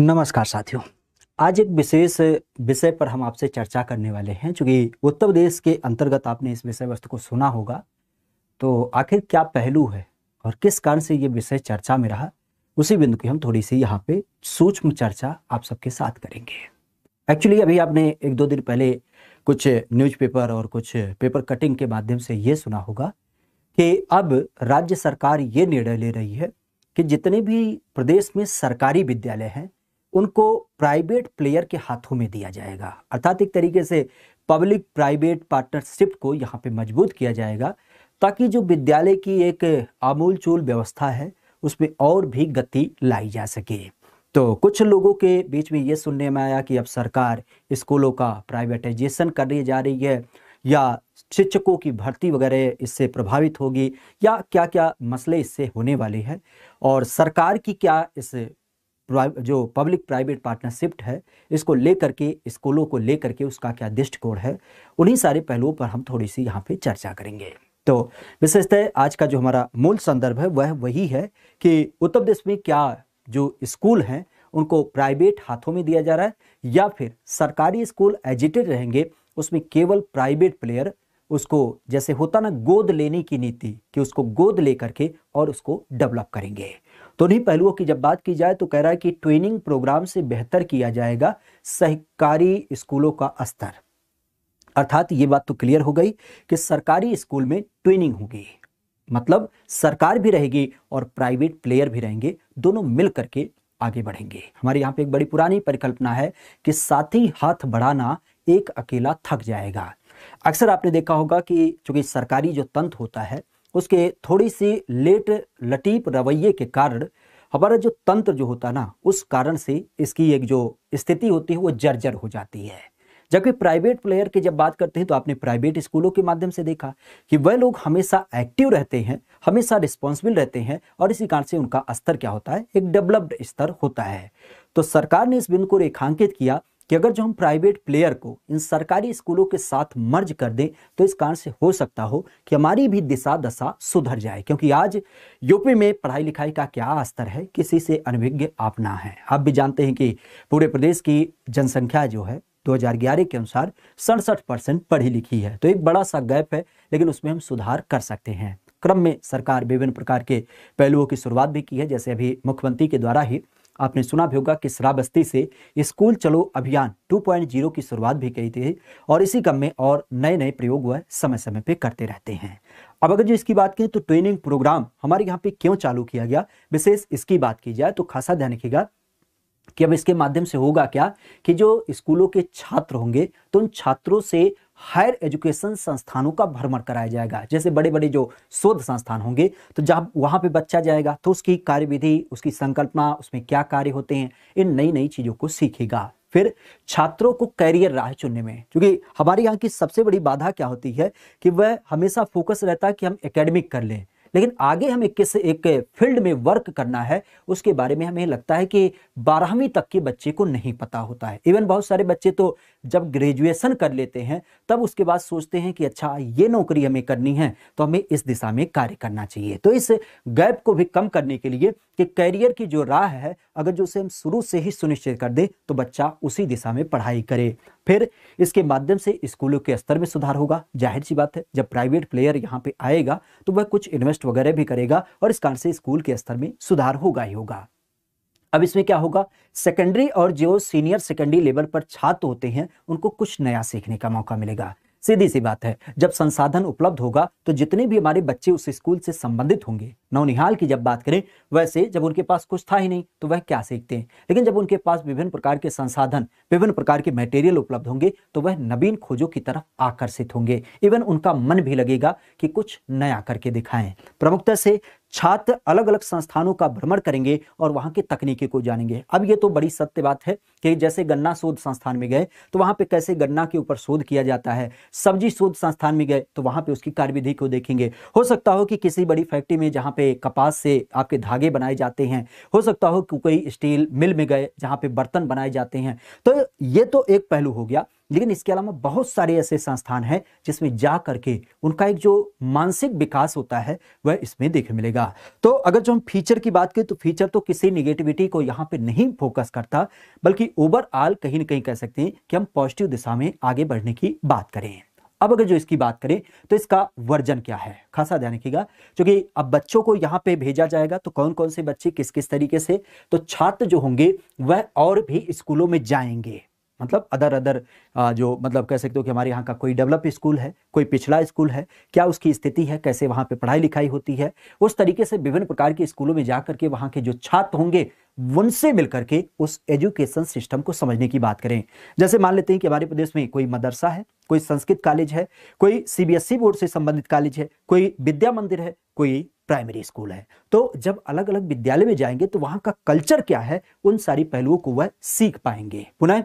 नमस्कार साथियों आज एक विशेष विषय पर हम आपसे चर्चा करने वाले हैं चूंकि उत्तर प्रदेश के अंतर्गत आपने इस विषय वस्तु को सुना होगा तो आखिर क्या पहलू है और किस कारण से ये विषय चर्चा में रहा उसी बिंदु की हम थोड़ी सी यहाँ पे सूक्ष्म चर्चा आप सबके साथ करेंगे एक्चुअली अभी आपने एक दो दिन पहले कुछ न्यूज़पेपर और कुछ पेपर कटिंग के माध्यम से ये सुना होगा कि अब राज्य सरकार ये निर्णय ले रही है कि जितने भी प्रदेश में सरकारी विद्यालय हैं उनको प्राइवेट प्लेयर के हाथों में दिया जाएगा अर्थात एक तरीके से पब्लिक प्राइवेट पार्टनरशिप को यहाँ पे मजबूत किया जाएगा ताकि जो विद्यालय की एक आमूलचूल व्यवस्था है उसमें और भी गति लाई जा सके तो कुछ लोगों के बीच में ये सुनने में आया कि अब सरकार स्कूलों का प्राइवेटाइजेशन करने जा रही है या शिक्षकों की भर्ती वगैरह इससे प्रभावित होगी या क्या क्या मसले इससे होने वाले हैं और सरकार की क्या इस जो पब्लिक प्राइवेट पार्टनरशिप है इसको लेकर के स्कूलों को लेकर के उसका क्या दृष्टिकोण है उन्हीं सारे पहलुओं पर हम थोड़ी सी यहाँ पे चर्चा करेंगे तो विशेषतः आज का जो हमारा मूल संदर्भ है वह वही है कि उत्तर प्रदेश में क्या जो स्कूल हैं उनको प्राइवेट हाथों में दिया जा रहा है या फिर सरकारी स्कूल एजिटेड रहेंगे उसमें केवल प्राइवेट प्लेयर उसको जैसे होता ना गोद लेने की नीति कि उसको गोद लेकर के और उसको डेवलप करेंगे तो उन्हीं पहलुओं की जब बात की जाए तो कह रहा है कि ट्रेनिंग प्रोग्राम से बेहतर किया जाएगा सहकारी स्कूलों का स्तर अर्थात ये बात तो क्लियर हो गई कि सरकारी स्कूल में ट्रेनिंग होगी मतलब सरकार भी रहेगी और प्राइवेट प्लेयर भी रहेंगे दोनों मिल करके आगे बढ़ेंगे हमारे यहाँ पे एक बड़ी पुरानी परिकल्पना है कि साथी हाथ बढ़ाना एक अकेला थक जाएगा अक्सर आपने देखा होगा कि चूंकि सरकारी जो तंत्र होता है उसके थोड़ी सी लेट लटीप रवैये के कारण हमारा जो तंत्र जो होता है ना उस कारण से इसकी एक जो स्थिति होती है वो जर्जर हो जाती है जबकि प्राइवेट प्लेयर की जब बात करते हैं तो आपने प्राइवेट स्कूलों के माध्यम से देखा कि वह लोग हमेशा एक्टिव रहते हैं हमेशा रिस्पॉन्सिबल रहते हैं और इसी कारण से उनका स्तर क्या होता है एक डेवलप्ड स्तर होता है तो सरकार ने इस बिंदु को रेखांकित किया कि अगर जो हम प्राइवेट प्लेयर को इन सरकारी स्कूलों के साथ मर्ज कर दें तो इस कारण से हो सकता हो कि हमारी भी दिशा दशा सुधर जाए क्योंकि आज यूपी में पढ़ाई लिखाई का क्या स्तर है किसी से अनभिज्ञ आप ना है आप भी जानते हैं कि पूरे प्रदेश की जनसंख्या जो है 2011 के अनुसार सड़सठ परसेंट पढ़ी लिखी है तो एक बड़ा सा गैप है लेकिन उसमें हम सुधार कर सकते हैं क्रम में सरकार विभिन्न प्रकार के पहलुओं की शुरुआत भी की है जैसे अभी मुख्यमंत्री के द्वारा ही आपने सुना भी होगा कि शराबस्ती से स्कूल चलो अभियान 2.0 की शुरुआत भी की थी और इसी क्रम में और नए नए प्रयोग वह समय समय पे करते रहते हैं अब अगर जो इसकी बात करें तो ट्रेनिंग प्रोग्राम हमारे यहाँ पे क्यों चालू किया गया विशेष इसकी बात की जाए तो खासा ध्यान रखिएगा कि अब इसके माध्यम से होगा क्या कि जो स्कूलों के छात्र होंगे तो उन छात्रों से हायर एजुकेशन संस्थानों का भ्रमण कराया जाएगा जैसे बड़े बड़े जो शोध संस्थान होंगे तो जब वहाँ पे बच्चा जाएगा तो उसकी कार्यविधि उसकी संकल्पना उसमें क्या कार्य होते हैं इन नई नई चीज़ों को सीखेगा फिर छात्रों को कैरियर राह चुनने में क्योंकि हमारे यहाँ की सबसे बड़ी बाधा क्या होती है कि वह हमेशा फोकस रहता है कि हम एकेडमिक कर लें लेकिन आगे हमें किस एक फील्ड में वर्क करना है उसके बारे में हमें लगता है कि बारहवीं तक के बच्चे को नहीं पता होता है इवन बहुत सारे बच्चे तो जब ग्रेजुएशन कर लेते हैं तब उसके बाद सोचते हैं कि अच्छा ये नौकरी हमें करनी है तो हमें इस दिशा में कार्य करना चाहिए तो इस गैप को भी कम करने के लिए कि कैरियर की जो राह है अगर जो उसे हम शुरू से ही सुनिश्चित कर दें तो बच्चा उसी दिशा में पढ़ाई करे फिर इसके माध्यम से स्कूलों के स्तर में सुधार होगा जाहिर सी बात है जब प्राइवेट प्लेयर यहाँ पे आएगा तो वह कुछ इन्वेस्ट वगैरह भी करेगा और इस कारण से स्कूल के स्तर में सुधार होगा ही होगा अब इसमें क्या होगा सेकेंडरी और जो सीनियर सेकेंडरी लेवल पर छात्र होते हैं उनको कुछ नया सीखने का मौका मिलेगा सीधी सी बात है जब संसाधन उपलब्ध होगा तो जितने भी हमारे बच्चे उस स्कूल से संबंधित होंगे नौनिहाल की जब बात करें वैसे जब उनके पास कुछ था ही नहीं तो वह क्या सीखते हैं लेकिन जब उनके पास विभिन्न प्रकार के संसाधन विभिन्न प्रकार के मटेरियल उपलब्ध होंगे तो वह नवीन खोजों की तरफ आकर्षित होंगे इवन उनका मन भी लगेगा कि कुछ नया करके दिखाएं प्रमुखता से छात्र अलग अलग संस्थानों का भ्रमण करेंगे और वहां की तकनीकी को जानेंगे अब ये तो बड़ी सत्य बात है कि जैसे गन्ना शोध संस्थान में गए तो वहां पे कैसे गन्ना के ऊपर शोध किया जाता है सब्जी शोध संस्थान में गए तो वहां पे उसकी कार्यविधि को देखेंगे हो सकता हो कि किसी बड़ी फैक्ट्री में जहाँ पे कपास से आपके धागे बनाए जाते हैं हो सकता हो कि कोई स्टील मिल में गए जहाँ पे बर्तन बनाए जाते हैं तो ये तो एक पहलू हो गया लेकिन इसके अलावा बहुत सारे ऐसे संस्थान हैं जिसमें जा करके उनका एक जो मानसिक विकास होता है वह इसमें देखने मिलेगा तो अगर जो हम फीचर की बात करें तो फीचर तो किसी निगेटिविटी को यहाँ पे नहीं फोकस करता बल्कि ओवरऑल कहीं ना कहीं कह सकते हैं कि हम पॉजिटिव दिशा में आगे बढ़ने की बात करें अब अगर जो इसकी बात करें तो इसका वर्जन क्या है खासा ध्यान रखिएगा क्योंकि अब बच्चों को यहाँ पे भेजा जाएगा तो कौन कौन से बच्चे किस किस तरीके से तो छात्र जो होंगे वह और भी स्कूलों में जाएंगे मतलब अदर अदर जो मतलब कह सकते हो कि हमारे यहाँ का कोई डेवलप स्कूल है कोई पिछड़ा स्कूल है क्या उसकी स्थिति है कैसे वहाँ पे पढ़ाई लिखाई होती है उस तरीके से विभिन्न प्रकार के स्कूलों में जा करके वहाँ के जो छात्र होंगे उनसे मिलकर के उस एजुकेशन सिस्टम को समझने की बात करें जैसे मान लेते हैं कि हमारे प्रदेश में कोई मदरसा है कोई संस्कृत कॉलेज है कोई सी बोर्ड e से संबंधित कॉलेज है कोई विद्या मंदिर है कोई प्राइमरी स्कूल है तो जब अलग अलग विद्यालय में जाएंगे तो वहाँ का कल्चर क्या है उन सारी पहलुओं को वह सीख पाएंगे पुनः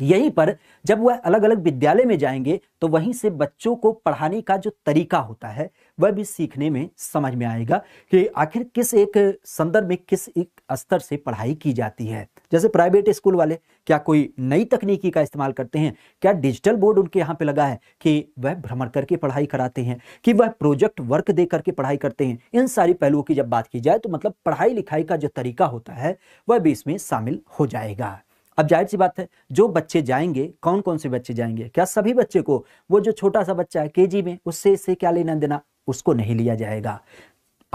यहीं पर जब वह अलग अलग विद्यालय में जाएंगे तो वहीं से बच्चों को पढ़ाने का जो तरीका होता है वह भी सीखने में समझ में आएगा कि आखिर किस एक संदर्भ में किस एक स्तर से पढ़ाई की जाती है जैसे प्राइवेट स्कूल वाले क्या कोई नई तकनीकी का इस्तेमाल करते हैं क्या डिजिटल बोर्ड उनके यहाँ पे लगा है कि वह भ्रमण करके पढ़ाई कराते हैं कि वह प्रोजेक्ट वर्क दे करके पढ़ाई करते हैं इन सारी पहलुओं की जब बात की जाए तो मतलब पढ़ाई लिखाई का जो तरीका होता है वह भी इसमें शामिल हो जाएगा अब जाहिर सी बात है जो बच्चे जाएंगे कौन कौन से बच्चे जाएंगे क्या सभी बच्चे को वो जो छोटा सा बच्चा है के में उससे इससे क्या लेना देना उसको नहीं लिया जाएगा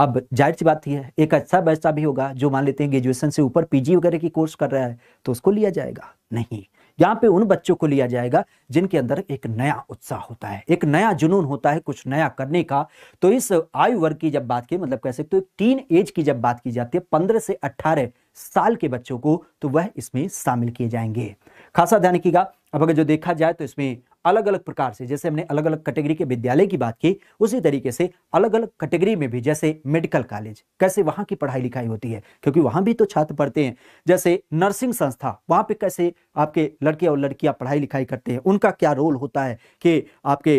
अब जाहिर सी बात है एक अच्छा बच्चा भी होगा जो मान लेते हैं ग्रेजुएशन से ऊपर पीजी वगैरह की कोर्स कर रहा है तो उसको लिया जाएगा नहीं यहाँ पे उन बच्चों को लिया जाएगा जिनके अंदर एक नया उत्साह होता है एक नया जुनून होता है कुछ नया करने का तो इस आयु वर्ग की जब बात की मतलब कह सकते हो तो टीन एज की जब बात की जाती है पंद्रह से अट्ठारह साल के बच्चों को तो वह इसमें शामिल किए जाएंगे खासा ध्यान रखिएगा अब अगर जो देखा जाए तो इसमें अलग अलग प्रकार से जैसे हमने अलग अलग कैटेगरी के विद्यालय की बात की उसी तरीके से अलग अलग कैटेगरी में भी जैसे मेडिकल कॉलेज कैसे वहां की पढ़ाई लिखाई होती है क्योंकि वहां भी तो छात्र पढ़ते हैं जैसे नर्सिंग संस्था वहां पे कैसे आपके लड़के और लड़कियां पढ़ाई लिखाई करते हैं उनका क्या रोल होता है कि आपके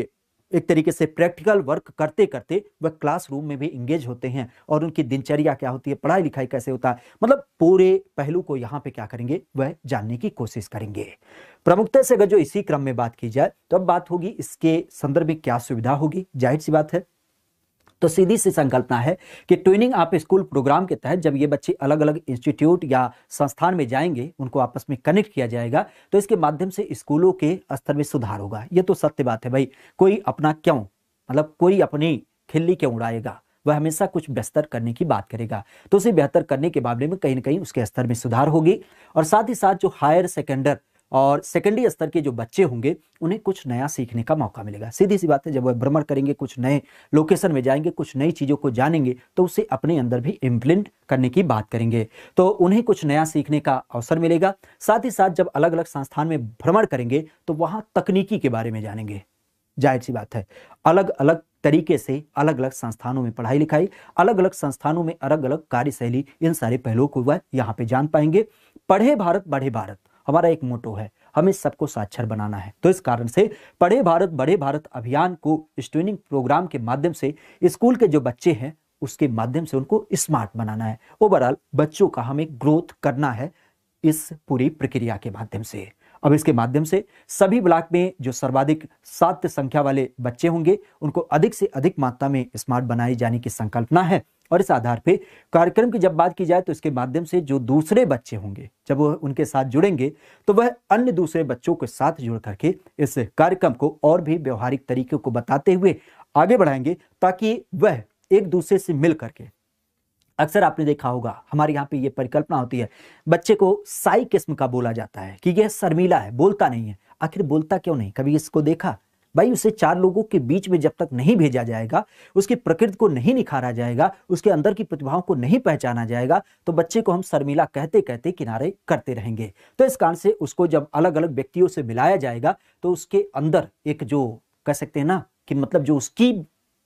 एक तरीके से प्रैक्टिकल वर्क करते करते वह क्लासरूम में भी इंगेज होते हैं और उनकी दिनचर्या क्या होती है पढ़ाई लिखाई कैसे होता है मतलब पूरे पहलू को यहाँ पे क्या करेंगे वह जानने की कोशिश करेंगे प्रमुखता से अगर जो इसी क्रम में बात की जाए तो अब बात होगी इसके संदर्भ में क्या सुविधा होगी जाहिर सी बात है तो सीधी सी संकल्पना है कि ट्विनिंग आप स्कूल प्रोग्राम के तहत जब ये बच्चे अलग अलग इंस्टीट्यूट या संस्थान में जाएंगे उनको आपस में कनेक्ट किया जाएगा तो इसके माध्यम से स्कूलों के स्तर में सुधार होगा ये तो सत्य बात है भाई कोई अपना क्यों मतलब कोई अपनी खिल्ली क्यों उड़ाएगा वह हमेशा कुछ बेहतर करने की बात करेगा तो उसे बेहतर करने के मामले में कहीं ना कहीं उसके स्तर में सुधार होगी और साथ ही साथ जो हायर सेकेंडर और सेकेंडरी स्तर के जो बच्चे होंगे उन्हें कुछ नया सीखने का मौका मिलेगा सीधी सी बात है जब वह भ्रमण करेंगे कुछ नए लोकेशन में जाएंगे कुछ नई चीज़ों को जानेंगे तो उसे अपने अंदर भी इम्प्लीमेंट करने की बात करेंगे तो उन्हें कुछ नया सीखने का अवसर मिलेगा साथ ही साथ जब अलग अलग संस्थान में भ्रमण करेंगे तो वहाँ तकनीकी के बारे में जानेंगे जाहिर सी बात है अलग अलग तरीके से अलग अलग संस्थानों में पढ़ाई लिखाई अलग अलग संस्थानों में अलग अलग कार्यशैली इन सारे पहलुओं को वह यहाँ पे जान पाएंगे पढ़े भारत बढ़े भारत हमारा एक मोटो है हमें सबको साक्षर बनाना है तो इस कारण से पढ़े भारत बड़े भारत अभियान को स्ट्रेनिंग प्रोग्राम के माध्यम से स्कूल के जो बच्चे हैं उसके माध्यम से उनको स्मार्ट बनाना है ओवरऑल बच्चों का हमें ग्रोथ करना है इस पूरी प्रक्रिया के माध्यम से अब इसके माध्यम से सभी ब्लॉक में जो सर्वाधिक सात संख्या वाले बच्चे होंगे उनको अधिक से अधिक मात्रा में स्मार्ट बनाए जाने की संकल्पना है और इस आधार पे कार्यक्रम की जब बात की जाए तो इसके माध्यम से जो दूसरे बच्चे होंगे जब वह उनके साथ जुड़ेंगे तो वह अन्य दूसरे बच्चों के साथ जुड़ करके इस कार्यक्रम को और भी व्यवहारिक तरीके को बताते हुए आगे बढ़ाएंगे ताकि वह एक दूसरे से मिल करके अक्सर आपने देखा होगा हमारे यहाँ पे ये परिकल्पना होती है बच्चे को साई किस्म का बोला जाता है कि यह शर्मीला है बोलता नहीं है आखिर बोलता क्यों नहीं कभी इसको देखा भाई उसे चार लोगों के बीच में जब तक नहीं भेजा जाएगा उसकी प्रकृति को नहीं निखारा जाएगा उसके अंदर की प्रतिभाओं को नहीं पहचाना जाएगा तो बच्चे को हम शर्मिला कहते कहते किनारे करते रहेंगे तो इस कारण से उसको जब अलग अलग व्यक्तियों से मिलाया जाएगा तो उसके अंदर एक जो कह सकते हैं ना कि मतलब जो उसकी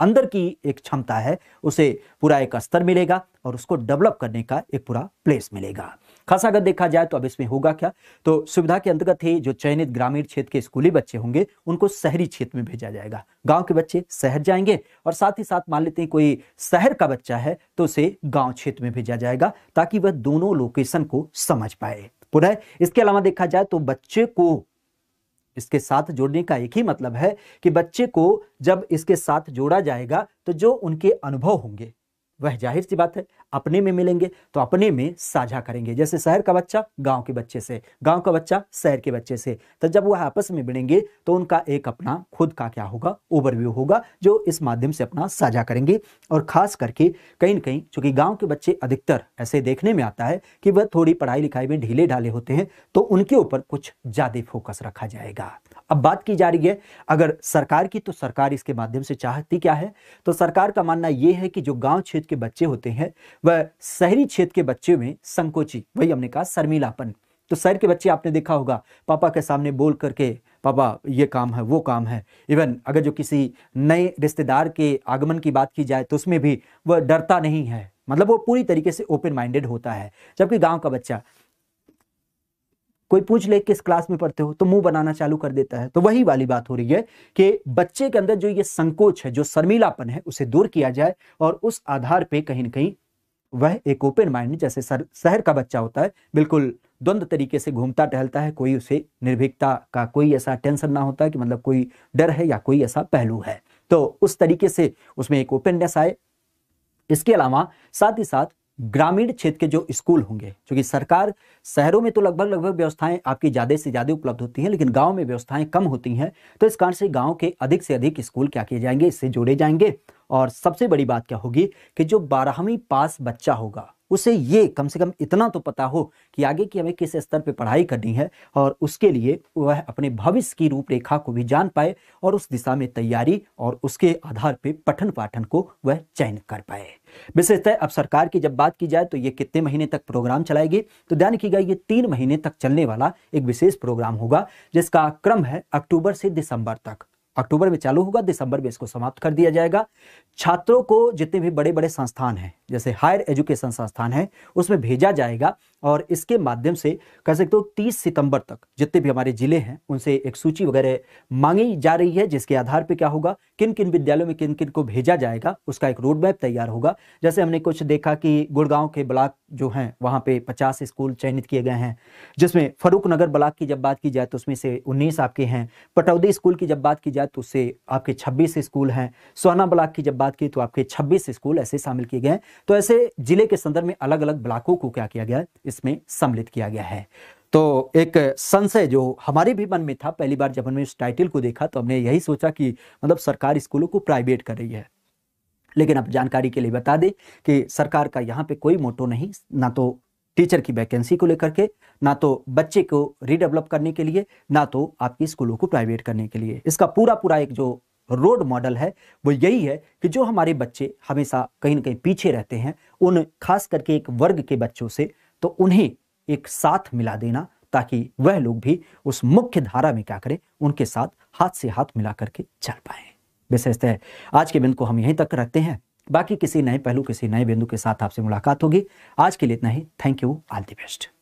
अंदर की एक क्षमता है उसे पूरा एक स्तर मिलेगा और उसको डेवलप करने का एक पूरा प्लेस मिलेगा खासा अगर देखा जाए तो अब इसमें होगा क्या तो सुविधा के अंतर्गत ही जो चयनित ग्रामीण क्षेत्र के स्कूली बच्चे होंगे उनको शहरी क्षेत्र में भेजा जाएगा गांव के बच्चे शहर जाएंगे और साथ ही साथ मान लेते हैं कोई शहर का बच्चा है तो उसे गाँव क्षेत्र में भेजा जाएगा ताकि वह दोनों लोकेशन को समझ पाए पुनः इसके अलावा देखा जाए तो बच्चे को इसके साथ जोड़ने का एक ही मतलब है कि बच्चे को जब इसके साथ जोड़ा जाएगा तो जो उनके अनुभव होंगे वह जाहिर सी बात है अपने में मिलेंगे तो अपने में साझा करेंगे जैसे शहर का बच्चा गांव के बच्चे से गांव का बच्चा शहर के बच्चे से तो जब वह आपस में मिलेंगे तो उनका एक अपना खुद का क्या होगा ओवरव्यू होगा जो इस माध्यम से अपना साझा करेंगे और खास करके कहीं ना कहीं चूंकि गाँव के बच्चे अधिकतर ऐसे देखने में आता है कि वह थोड़ी पढ़ाई लिखाई में ढीले ढाले होते हैं तो उनके ऊपर कुछ ज़्यादा फोकस रखा जाएगा अब बात की जा रही है अगर सरकार की तो सरकार इसके माध्यम से चाहती क्या है तो सरकार का मानना यह है कि जो गांव क्षेत्र के बच्चे होते हैं वह शहरी क्षेत्र के बच्चे में संकोची वही हमने कहा शर्मिलापन तो शहर के बच्चे आपने देखा होगा पापा के सामने बोल करके पापा ये काम है वो काम है इवन अगर जो किसी नए रिश्तेदार के आगमन की बात की जाए तो उसमें भी वह डरता नहीं है मतलब वो पूरी तरीके से ओपन माइंडेड होता है जबकि गांव का बच्चा कोई पूछ ले किस क्लास में पढ़ते हो तो मुंह बनाना चालू कर देता है तो वही वाली बात हो रही है कि बच्चे के अंदर जो ये संकोच है जो शर्मिलापन है उसे दूर किया जाए और उस आधार पे कहीं ना कहीं वह एक ओपन माइंड जैसे शहर का बच्चा होता है बिल्कुल द्वंद तरीके से घूमता टहलता है कोई उसे निर्भीकता का कोई ऐसा टेंशन ना होता कि मतलब कोई डर है या कोई ऐसा पहलू है तो उस तरीके से उसमें एक ओपननेस आए इसके अलावा साथ ही साथ ग्रामीण क्षेत्र के जो स्कूल होंगे क्योंकि सरकार शहरों में तो लगभग लगभग व्यवस्थाएं आपकी ज़्यादा से ज़्यादा उपलब्ध होती हैं लेकिन गांव में व्यवस्थाएं कम होती हैं तो इस कारण से गांव के अधिक से अधिक स्कूल क्या किए जाएंगे इससे जोड़े जाएंगे और सबसे बड़ी बात क्या होगी कि जो बारहवीं पास बच्चा होगा उसे ये कम से कम इतना तो पता हो कि आगे की हमें किस स्तर पर पढ़ाई करनी है और उसके लिए वह अपने भविष्य की रूपरेखा को भी जान पाए और उस दिशा में तैयारी और उसके आधार पर पठन पाठन को वह चयन कर पाए विशेषतः अब सरकार की जब बात की जाए तो ये कितने महीने तक प्रोग्राम चलाएगी तो ध्यान की गई ये तीन महीने तक चलने वाला एक विशेष प्रोग्राम होगा जिसका क्रम है अक्टूबर से दिसंबर तक अक्टूबर में चालू होगा दिसंबर में इसको समाप्त कर दिया जाएगा छात्रों को जितने भी बड़े बड़े संस्थान हैं जैसे हायर एजुकेशन संस्थान है उसमें भेजा जाएगा और इसके माध्यम से कह सकते हो 30 सितंबर तक जितने भी हमारे ज़िले हैं उनसे एक सूची वगैरह मांगी जा रही है जिसके आधार पर क्या होगा किन किन विद्यालयों में किन किन को भेजा जाएगा उसका एक रोड मैप तैयार होगा जैसे हमने कुछ देखा कि गुड़गांव के ब्लॉक जो हैं वहाँ पे 50 स्कूल चयनित किए गए हैं जिसमें फरूख नगर ब्लॉक की जब बात की जाए तो उसमें से उन्नीस आपके हैं पटौदी स्कूल की जब बात की जाए तो उससे आपके छब्बीस स्कूल हैं सोना ब्लॉक की जब बात की तो आपके छब्बीस स्कूल ऐसे शामिल किए गए हैं तो ऐसे जिले के संदर्भ में अलग अलग ब्लाकों को क्या किया गया इसमें सम्मिलित किया गया है तो एक संशय जो हमारे भी मन में था पहली बार जब हमने इस टाइटल को देखा तो हमने यही सोचा कि मतलब सरकार स्कूलों को प्राइवेट कर रही है लेकिन अब जानकारी के लिए बता दें कि सरकार का यहाँ पे कोई मोटो नहीं ना तो टीचर की वैकेंसी को लेकर के ना तो बच्चे को रीडेवलप करने के लिए ना तो आपकी स्कूलों को प्राइवेट करने के लिए इसका पूरा पूरा एक जो रोड मॉडल है वो यही है कि जो हमारे बच्चे हमेशा कहीं ना कहीं पीछे रहते हैं उन खास करके एक वर्ग के बच्चों से तो उन्हें एक साथ मिला देना ताकि वह लोग भी उस मुख्य धारा में क्या करें उनके साथ हाथ से हाथ मिला करके चल पाए विशेषतः आज के बिंदु को हम यहीं तक रखते हैं बाकी किसी नए पहलू किसी नए बिंदु के साथ आपसे मुलाकात होगी आज के लिए इतना ही thank you all the best